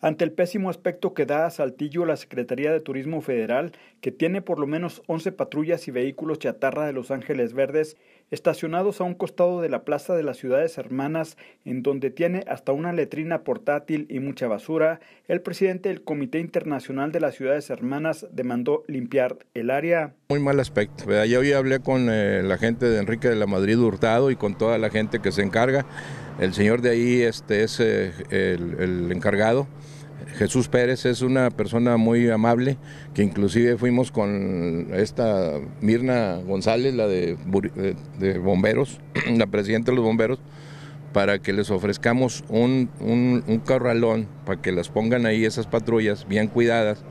Ante el pésimo aspecto que da a Saltillo la Secretaría de Turismo Federal, que tiene por lo menos 11 patrullas y vehículos chatarra de Los Ángeles Verdes estacionados a un costado de la plaza de las ciudades hermanas, en donde tiene hasta una letrina portátil y mucha basura, el presidente del Comité Internacional de las Ciudades Hermanas demandó limpiar el área. Muy mal aspecto. ¿verdad? hoy hablé con eh, la gente de Enrique de la Madrid Hurtado y con toda la gente que se encarga el señor de ahí este, es eh, el, encargado. Jesús Pérez es una persona muy amable, que inclusive fuimos con esta Mirna González, la de, eh, bomberos, la presidenta de los bomberos, para que les ofrezcamos un, un, carralón, para que las pongan ahí esas patrullas bien cuidadas.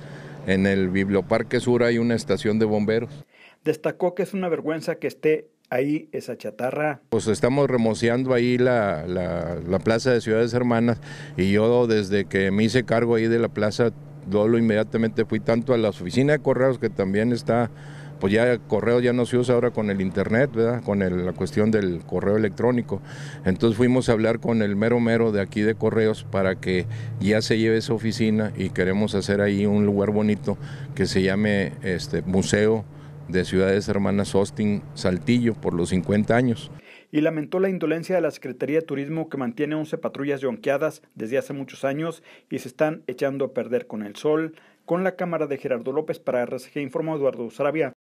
En el Biblioparque Sur hay una estación de bomberos. Destacó que es una vergüenza que esté ahí esa chatarra. Pues estamos remoceando ahí la, plaza de Ciudades Hermanas y yo desde que me hice cargo ahí de la plaza, Dolo inmediatamente fui tanto a la oficina de correos que también está, pues ya correo ya no se usa ahora con el internet, ¿verdad? Con la cuestión del correo electrónico. Entonces fuimos a hablar con el mero mero de aquí de correos para que ya se lleve esa oficina y queremos hacer ahí un lugar bonito que se llame este Museo de Ciudades Hermanas Austin, Saltillo, por los 50 años. Y lamentó la indolencia de la Secretaría de Turismo que mantiene 11 patrullas yonqueadas desde hace muchos años y se están echando a perder con el sol. Con la cámara de Gerardo López para RCG informó Eduardo Sarabia.